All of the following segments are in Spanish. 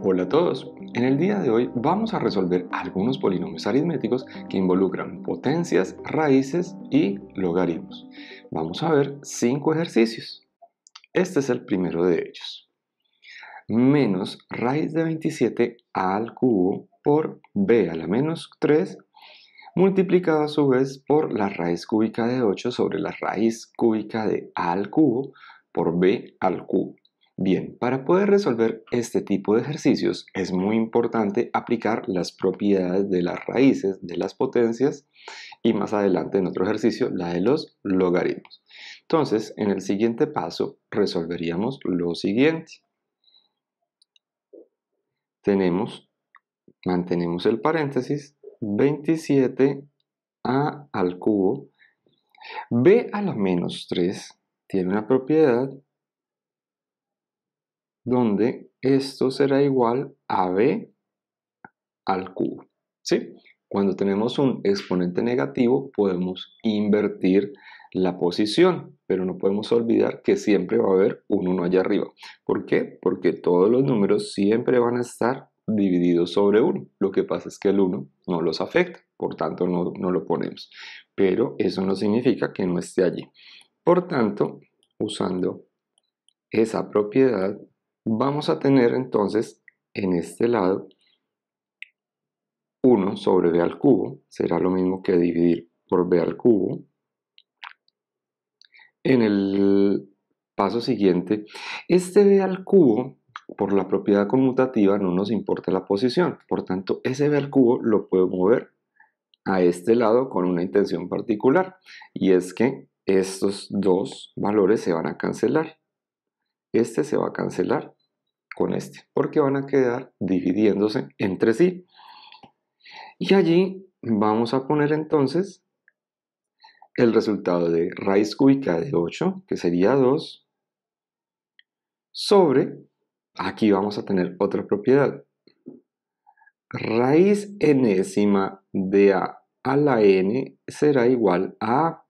Hola a todos, en el día de hoy vamos a resolver algunos polinomios aritméticos que involucran potencias, raíces y logaritmos. Vamos a ver cinco ejercicios. Este es el primero de ellos. Menos raíz de 27 al cubo por b a la menos 3 multiplicado a su vez por la raíz cúbica de 8 sobre la raíz cúbica de a al cubo por b al cubo. Bien, para poder resolver este tipo de ejercicios es muy importante aplicar las propiedades de las raíces de las potencias y más adelante en otro ejercicio la de los logaritmos. Entonces, en el siguiente paso resolveríamos lo siguiente. Tenemos, mantenemos el paréntesis, 27a al cubo, b a la menos 3 tiene una propiedad donde esto será igual a b al cubo. ¿sí? Cuando tenemos un exponente negativo podemos invertir la posición, pero no podemos olvidar que siempre va a haber un 1 allá arriba. ¿Por qué? Porque todos los números siempre van a estar divididos sobre 1. Lo que pasa es que el 1 no los afecta, por tanto no, no lo ponemos. Pero eso no significa que no esté allí. Por tanto, usando esa propiedad Vamos a tener entonces en este lado 1 sobre b al cubo, será lo mismo que dividir por b al cubo. En el paso siguiente, este b al cubo, por la propiedad conmutativa, no nos importa la posición. Por tanto, ese b al cubo lo puedo mover a este lado con una intención particular, y es que estos dos valores se van a cancelar. Este se va a cancelar con este, porque van a quedar dividiéndose entre sí. Y allí vamos a poner entonces el resultado de raíz cúbica de 8, que sería 2, sobre, aquí vamos a tener otra propiedad, raíz enésima de a a la n será igual a a.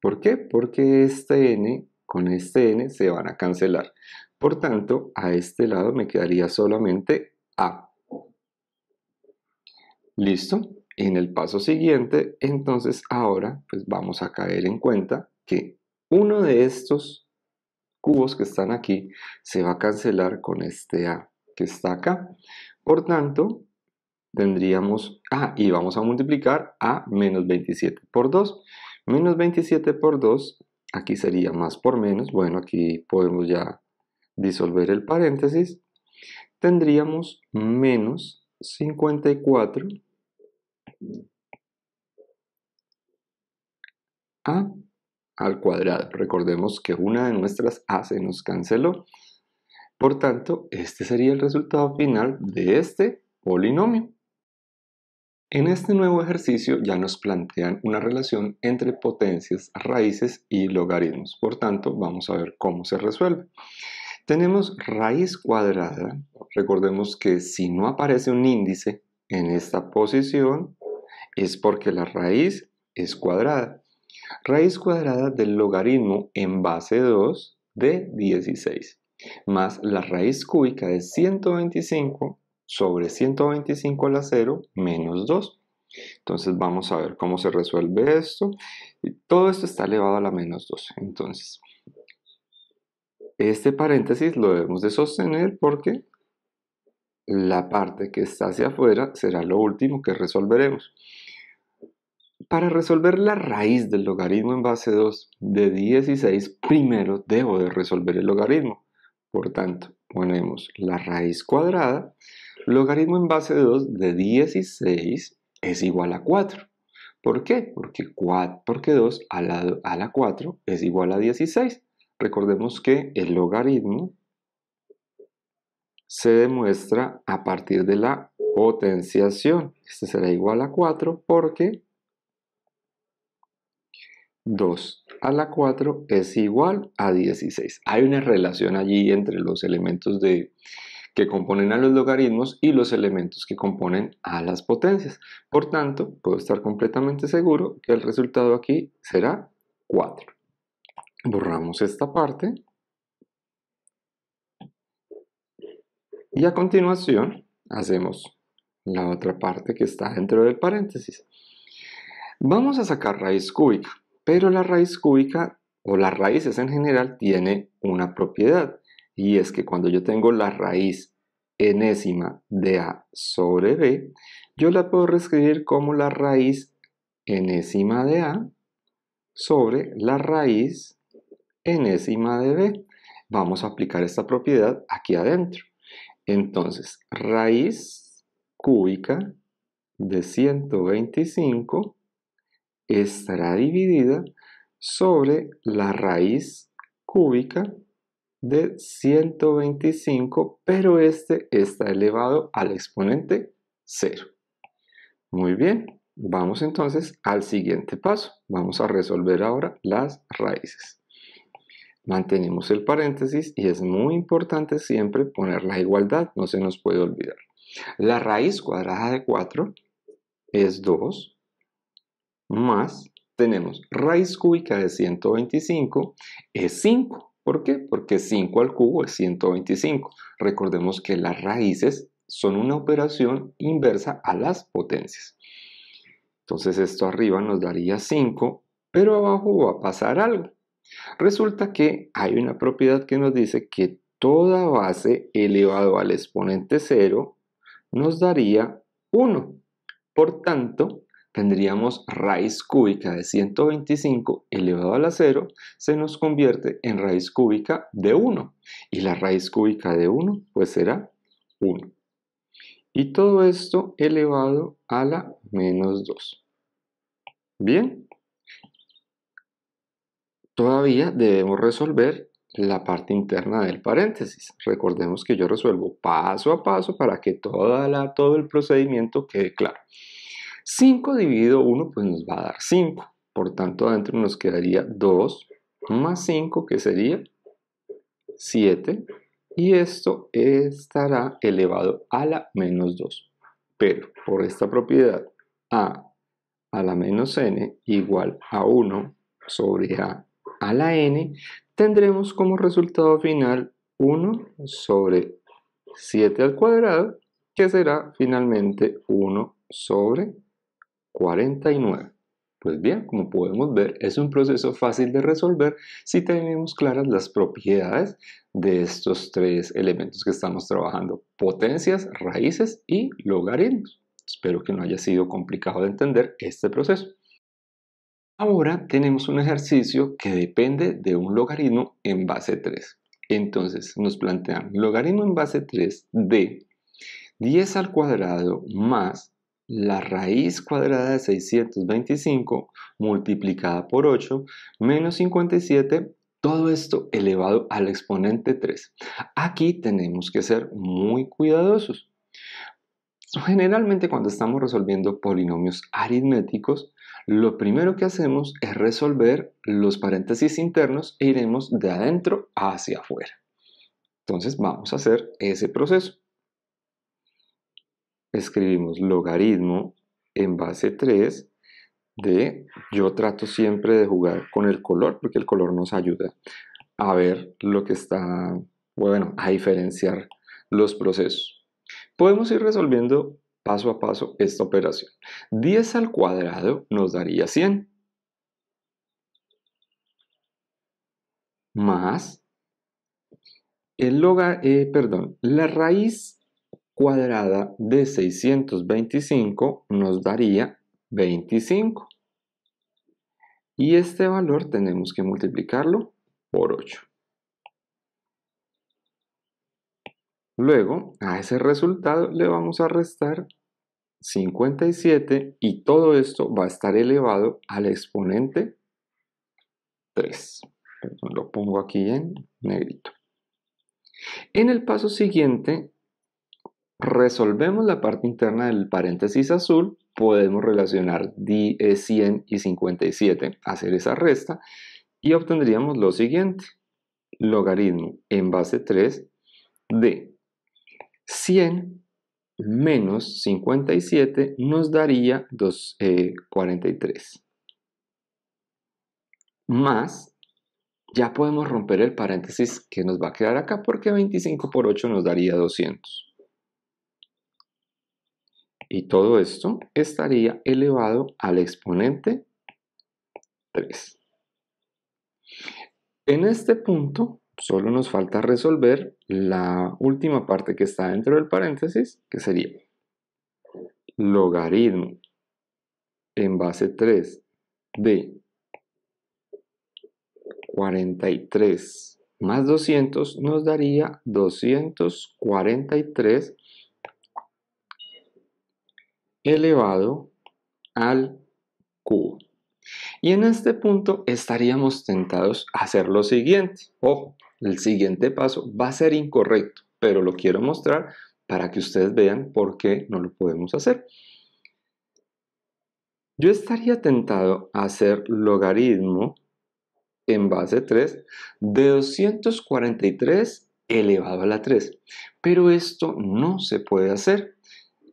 ¿Por qué? Porque este n con este n se van a cancelar. Por tanto, a este lado me quedaría solamente A. ¿Listo? En el paso siguiente, entonces ahora pues vamos a caer en cuenta que uno de estos cubos que están aquí se va a cancelar con este A que está acá. Por tanto, tendríamos A ah, y vamos a multiplicar A menos 27 por 2. Menos 27 por 2, aquí sería más por menos. Bueno, aquí podemos ya disolver el paréntesis, tendríamos menos 54 a al cuadrado. Recordemos que una de nuestras a se nos canceló. Por tanto, este sería el resultado final de este polinomio. En este nuevo ejercicio ya nos plantean una relación entre potencias, raíces y logaritmos. Por tanto, vamos a ver cómo se resuelve. Tenemos raíz cuadrada, recordemos que si no aparece un índice en esta posición, es porque la raíz es cuadrada. Raíz cuadrada del logaritmo en base 2 de 16, más la raíz cúbica de 125 sobre 125 a la 0 menos 2. Entonces vamos a ver cómo se resuelve esto. Todo esto está elevado a la menos 2. Entonces este paréntesis lo debemos de sostener porque la parte que está hacia afuera será lo último que resolveremos. Para resolver la raíz del logaritmo en base 2 de 16, primero debo de resolver el logaritmo. Por tanto, ponemos la raíz cuadrada, logaritmo en base 2 de 16 es igual a 4. ¿Por qué? Porque, 2 a la, a la 4 es igual a 16. Recordemos que el logaritmo se demuestra a partir de la potenciación. Este será igual a 4 porque 2 a la 4 es igual a 16. Hay una relación allí entre los elementos que componen a los logaritmos y los elementos que componen a las potencias. Por tanto, puedo estar completamente seguro que el resultado aquí será 4 borramos esta parte y a continuación hacemos la otra parte que está dentro del paréntesis. Vamos a sacar raíz cúbica, pero la raíz cúbica o las raíces en general tiene una propiedad y es que cuando yo tengo la raíz enésima de a sobre b, yo la puedo reescribir como la raíz enésima de a sobre la raíz enésima de b. Vamos a aplicar esta propiedad aquí adentro. Entonces, raíz cúbica de 125 estará dividida sobre la raíz cúbica de 125, pero este está elevado al exponente 0. Muy bien, vamos entonces al siguiente paso. Vamos a resolver ahora las raíces. Mantenemos el paréntesis y es muy importante siempre poner la igualdad, no se nos puede olvidar. La raíz cuadrada de 4 es 2 más, tenemos raíz cúbica de 125 es 5. ¿Por qué? Porque 5 al cubo es 125. Recordemos que las raíces son una operación inversa a las potencias. Entonces esto arriba nos daría 5, pero abajo va a pasar algo. Resulta que hay una propiedad que nos dice que toda base elevado al exponente 0 nos daría 1. Por tanto, tendríamos raíz cúbica de 125 elevado a la 0 se nos convierte en raíz cúbica de 1 y la raíz cúbica de 1 pues será 1 y todo esto elevado a la menos 2 bien Todavía debemos resolver la parte interna del paréntesis. Recordemos que yo resuelvo paso a paso para que toda la, todo el procedimiento quede claro. 5 dividido 1 pues nos va a dar 5. Por tanto, adentro nos quedaría 2 más 5 que sería 7. Y esto estará elevado a la menos 2. Pero por esta propiedad a a la menos n igual a 1 sobre a a la n, tendremos como resultado final 1 sobre 7 al cuadrado, que será finalmente 1 sobre 49. Pues bien, como podemos ver, es un proceso fácil de resolver si tenemos claras las propiedades de estos tres elementos que estamos trabajando, potencias, raíces y logaritmos. Espero que no haya sido complicado de entender este proceso. Ahora tenemos un ejercicio que depende de un logaritmo en base 3. Entonces nos plantean logaritmo en base 3 de 10 al cuadrado más la raíz cuadrada de 625 multiplicada por 8 menos 57 todo esto elevado al exponente 3. Aquí tenemos que ser muy cuidadosos. Generalmente cuando estamos resolviendo polinomios aritméticos, lo primero que hacemos es resolver los paréntesis internos e iremos de adentro hacia afuera. Entonces vamos a hacer ese proceso. Escribimos logaritmo en base 3 de yo trato siempre de jugar con el color porque el color nos ayuda a ver lo que está, bueno, a diferenciar los procesos. Podemos ir resolviendo paso a paso esta operación. 10 al cuadrado nos daría 100. Más el eh, perdón, la raíz cuadrada de 625 nos daría 25. Y este valor tenemos que multiplicarlo por 8. Luego, a ese resultado le vamos a restar 57 y todo esto va a estar elevado al exponente 3. lo pongo aquí en negrito. En el paso siguiente, resolvemos la parte interna del paréntesis azul. Podemos relacionar 10, 100 y 57, hacer esa resta y obtendríamos lo siguiente. Logaritmo en base 3 de 100 menos 57 nos daría 43. Eh, Más, ya podemos romper el paréntesis que nos va a quedar acá porque 25 por 8 nos daría 200. Y todo esto estaría elevado al exponente 3. En este punto Solo nos falta resolver la última parte que está dentro del paréntesis, que sería logaritmo en base 3 de 43 más 200 nos daría 243 elevado al cubo. Y en este punto estaríamos tentados a hacer lo siguiente. Ojo, el siguiente paso va a ser incorrecto, pero lo quiero mostrar para que ustedes vean por qué no lo podemos hacer. Yo estaría tentado a hacer logaritmo en base 3 de 243 elevado a la 3. Pero esto no se puede hacer.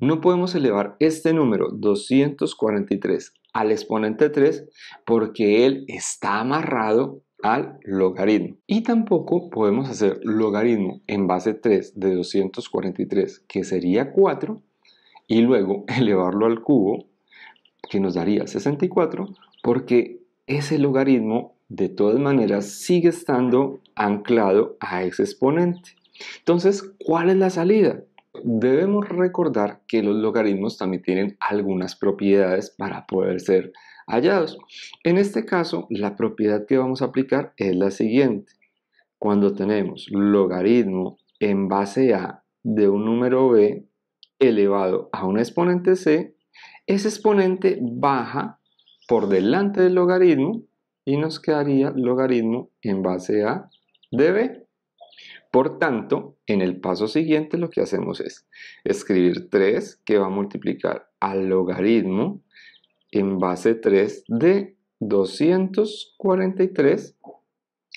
No podemos elevar este número 243 al exponente 3 porque él está amarrado al logaritmo. Y tampoco podemos hacer logaritmo en base 3 de 243, que sería 4, y luego elevarlo al cubo, que nos daría 64, porque ese logaritmo de todas maneras sigue estando anclado a ese exponente. Entonces, ¿cuál es la salida? Debemos recordar que los logaritmos también tienen algunas propiedades para poder ser en este caso, la propiedad que vamos a aplicar es la siguiente. Cuando tenemos logaritmo en base a de un número b elevado a un exponente c, ese exponente baja por delante del logaritmo y nos quedaría logaritmo en base a de b. Por tanto, en el paso siguiente lo que hacemos es escribir 3 que va a multiplicar al logaritmo en base 3 de 243.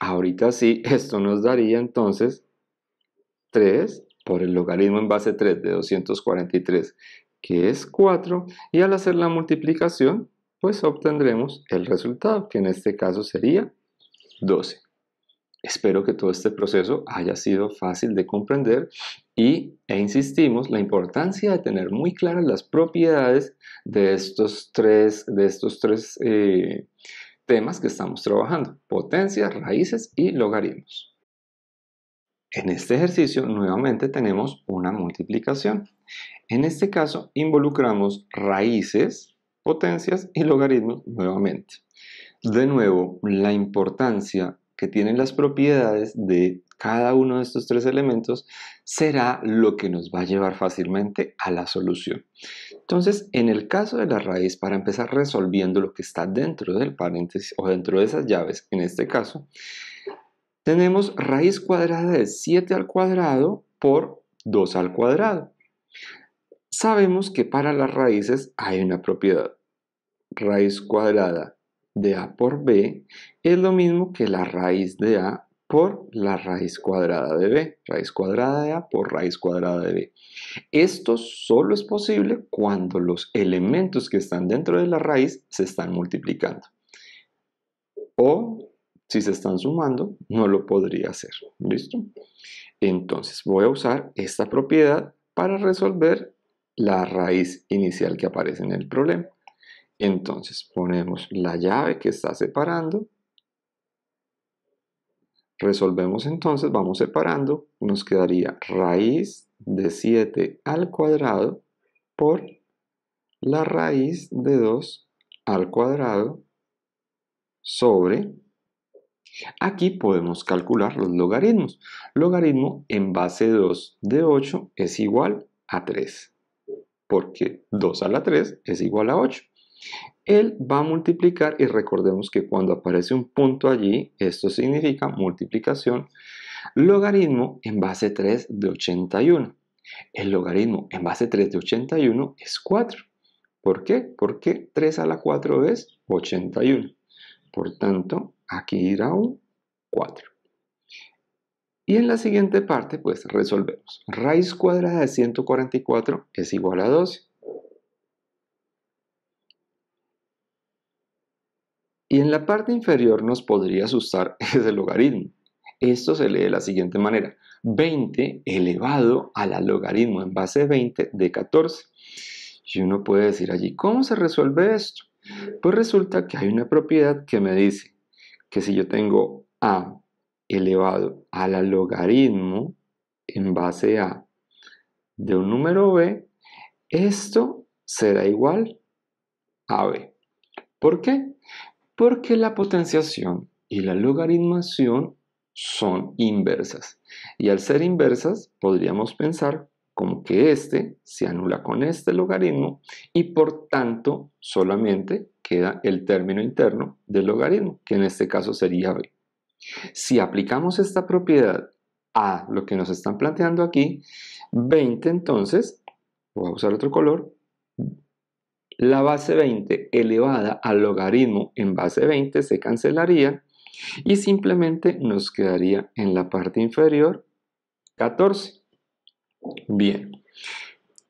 Ahorita sí, esto nos daría entonces 3 por el logaritmo en base 3 de 243, que es 4, y al hacer la multiplicación, pues obtendremos el resultado, que en este caso sería 12. Espero que todo este proceso haya sido fácil de comprender y, e insistimos, la importancia de tener muy claras las propiedades de estos tres, de estos tres eh, temas que estamos trabajando, potencias, raíces y logaritmos. En este ejercicio nuevamente tenemos una multiplicación. En este caso involucramos raíces, potencias y logaritmos nuevamente. De nuevo, la importancia que tienen las propiedades de cada uno de estos tres elementos será lo que nos va a llevar fácilmente a la solución. Entonces, en el caso de la raíz, para empezar resolviendo lo que está dentro del paréntesis o dentro de esas llaves, en este caso, tenemos raíz cuadrada de 7 al cuadrado por 2 al cuadrado. Sabemos que para las raíces hay una propiedad. Raíz cuadrada de a por b es lo mismo que la raíz de a por la raíz cuadrada de b, raíz cuadrada de a por raíz cuadrada de b. Esto solo es posible cuando los elementos que están dentro de la raíz se están multiplicando. O si se están sumando, no lo podría hacer. ¿Listo? Entonces voy a usar esta propiedad para resolver la raíz inicial que aparece en el problema. Entonces ponemos la llave que está separando. Resolvemos entonces, vamos separando, nos quedaría raíz de 7 al cuadrado por la raíz de 2 al cuadrado sobre... Aquí podemos calcular los logaritmos. Logaritmo en base 2 de 8 es igual a 3, porque 2 a la 3 es igual a 8. Él va a multiplicar y recordemos que cuando aparece un punto allí, esto significa multiplicación, logaritmo en base 3 de 81. El logaritmo en base 3 de 81 es 4. ¿Por qué? Porque 3 a la 4 es 81. Por tanto, aquí irá un 4. Y en la siguiente parte, pues resolvemos. Raíz cuadrada de 144 es igual a 12. Y en la parte inferior nos podría asustar ese logaritmo. Esto se lee de la siguiente manera. 20 elevado a la logaritmo en base 20 de 14. Y uno puede decir allí, ¿cómo se resuelve esto? Pues resulta que hay una propiedad que me dice que si yo tengo a elevado a la logaritmo en base a de un número b, esto será igual a b. ¿Por qué? porque la potenciación y la logaritmación son inversas. Y al ser inversas, podríamos pensar como que este se anula con este logaritmo y por tanto solamente queda el término interno del logaritmo, que en este caso sería b. Si aplicamos esta propiedad a lo que nos están planteando aquí, 20 entonces, voy a usar otro color, la base 20 elevada al logaritmo en base 20 se cancelaría y simplemente nos quedaría en la parte inferior 14. Bien,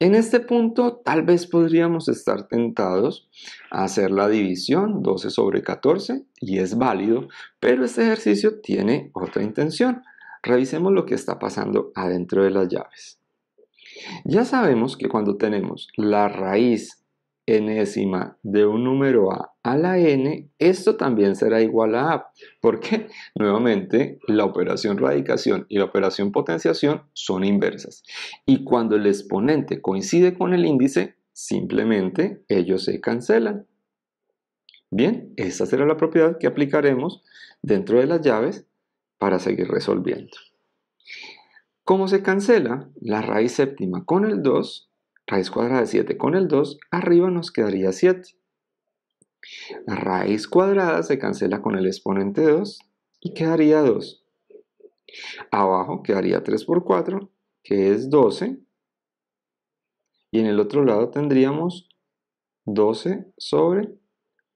en este punto tal vez podríamos estar tentados a hacer la división 12 sobre 14 y es válido, pero este ejercicio tiene otra intención. Revisemos lo que está pasando adentro de las llaves. Ya sabemos que cuando tenemos la raíz enésima de un número a a la n, esto también será igual a a, porque nuevamente la operación radicación y la operación potenciación son inversas. Y cuando el exponente coincide con el índice, simplemente ellos se cancelan. Bien, esta será la propiedad que aplicaremos dentro de las llaves para seguir resolviendo. Como se cancela la raíz séptima con el 2, Raíz cuadrada de 7 con el 2, arriba nos quedaría 7. La raíz cuadrada se cancela con el exponente 2 y quedaría 2. Abajo quedaría 3 por 4, que es 12. Y en el otro lado tendríamos 12 sobre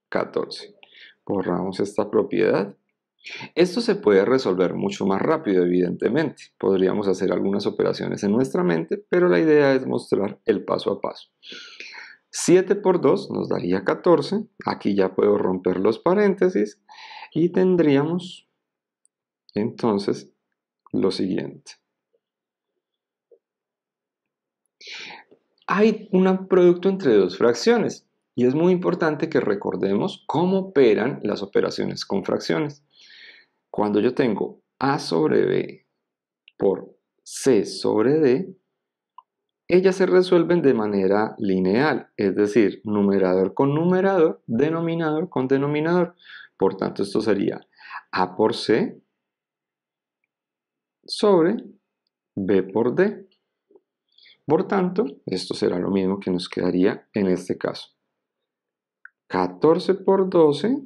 14. Borramos esta propiedad. Esto se puede resolver mucho más rápido, evidentemente. Podríamos hacer algunas operaciones en nuestra mente, pero la idea es mostrar el paso a paso. 7 por 2 nos daría 14. Aquí ya puedo romper los paréntesis y tendríamos entonces lo siguiente. Hay un producto entre dos fracciones y es muy importante que recordemos cómo operan las operaciones con fracciones. Cuando yo tengo A sobre B por C sobre D, ellas se resuelven de manera lineal, es decir, numerador con numerador, denominador con denominador. Por tanto, esto sería A por C sobre B por D. Por tanto, esto será lo mismo que nos quedaría en este caso. 14 por 12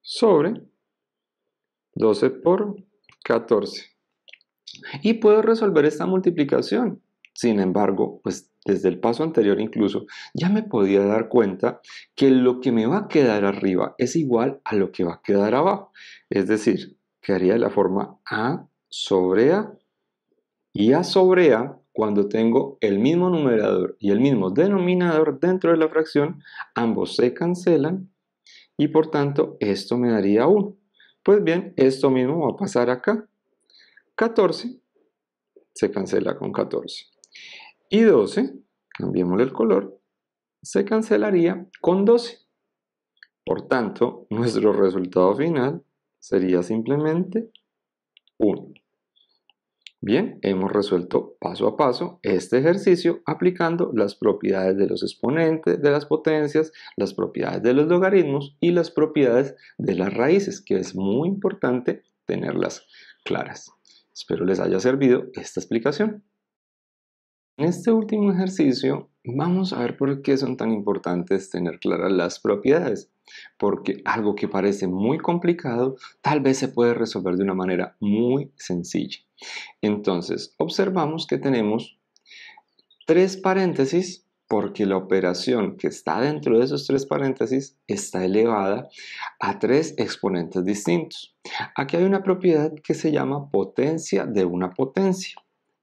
sobre 12 por 14. Y puedo resolver esta multiplicación. Sin embargo, pues desde el paso anterior incluso, ya me podía dar cuenta que lo que me va a quedar arriba es igual a lo que va a quedar abajo. Es decir, quedaría de la forma A sobre A. Y A sobre A, cuando tengo el mismo numerador y el mismo denominador dentro de la fracción, ambos se cancelan y por tanto esto me daría 1. Pues bien, esto mismo va a pasar acá. 14 se cancela con 14. Y 12, cambiémosle el color, se cancelaría con 12. Por tanto, nuestro resultado final sería simplemente 1. Bien, hemos resuelto paso a paso este ejercicio aplicando las propiedades de los exponentes, de las potencias, las propiedades de los logaritmos y las propiedades de las raíces, que es muy importante tenerlas claras. Espero les haya servido esta explicación. En este último ejercicio vamos a ver por qué son tan importantes tener claras las propiedades porque algo que parece muy complicado tal vez se puede resolver de una manera muy sencilla. Entonces, observamos que tenemos tres paréntesis porque la operación que está dentro de esos tres paréntesis está elevada a tres exponentes distintos. Aquí hay una propiedad que se llama potencia de una potencia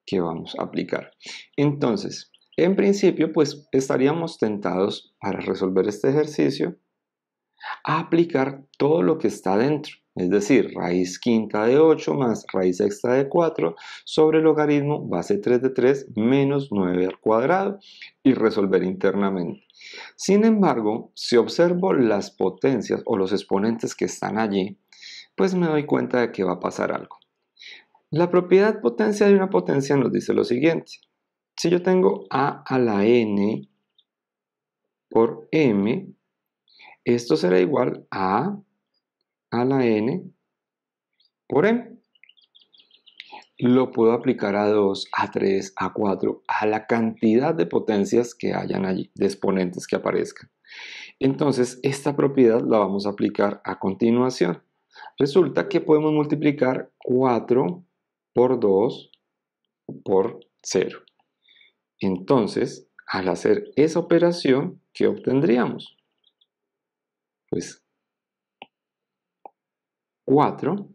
que vamos a aplicar. Entonces, en principio, pues estaríamos tentados para resolver este ejercicio aplicar todo lo que está dentro, es decir, raíz quinta de 8 más raíz sexta de 4 sobre el logaritmo base 3 de 3 menos 9 al cuadrado y resolver internamente. Sin embargo, si observo las potencias o los exponentes que están allí, pues me doy cuenta de que va a pasar algo. La propiedad potencia de una potencia nos dice lo siguiente. Si yo tengo a a la n por m, esto será igual a a la n por m. Lo puedo aplicar a 2, a 3, a 4, a la cantidad de potencias que hayan allí, de exponentes que aparezcan. Entonces, esta propiedad la vamos a aplicar a continuación. Resulta que podemos multiplicar 4 por 2 por 0. Entonces, al hacer esa operación, ¿qué obtendríamos? Pues 4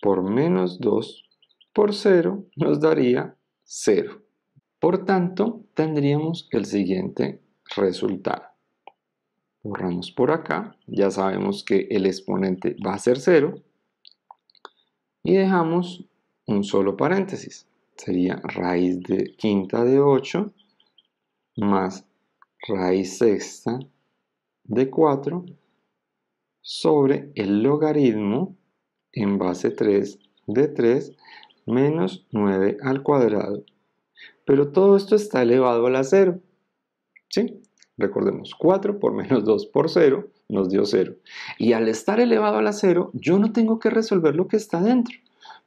por menos 2 por 0 nos daría 0. Por tanto, tendríamos el siguiente resultado. Borramos por acá, ya sabemos que el exponente va a ser 0 y dejamos un solo paréntesis. Sería raíz de quinta de 8 más raíz sexta de 4 sobre el logaritmo en base 3 de 3 menos 9 al cuadrado. Pero todo esto está elevado a la 0. Si, Recordemos, 4 por menos 2 por 0 nos dio 0. Y al estar elevado a la 0, yo no tengo que resolver lo que está dentro.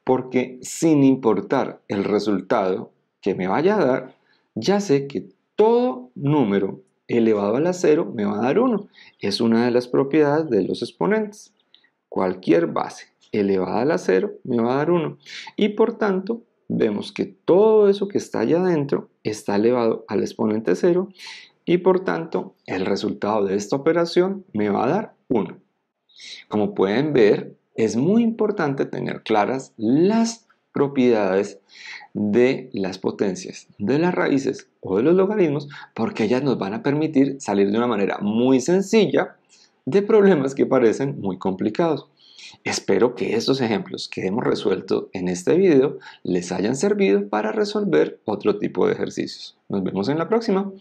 Porque sin importar el resultado que me vaya a dar, ya sé que todo número elevado a la 0 me va a dar 1. Es una de las propiedades de los exponentes. Cualquier base elevada a la 0 me va a dar 1. Y por tanto, vemos que todo eso que está allá adentro está elevado al exponente 0 y por tanto el resultado de esta operación me va a dar 1. Como pueden ver, es muy importante tener claras las propiedades de las potencias de las raíces o de los logaritmos porque ellas nos van a permitir salir de una manera muy sencilla de problemas que parecen muy complicados. Espero que estos ejemplos que hemos resuelto en este video les hayan servido para resolver otro tipo de ejercicios. Nos vemos en la próxima.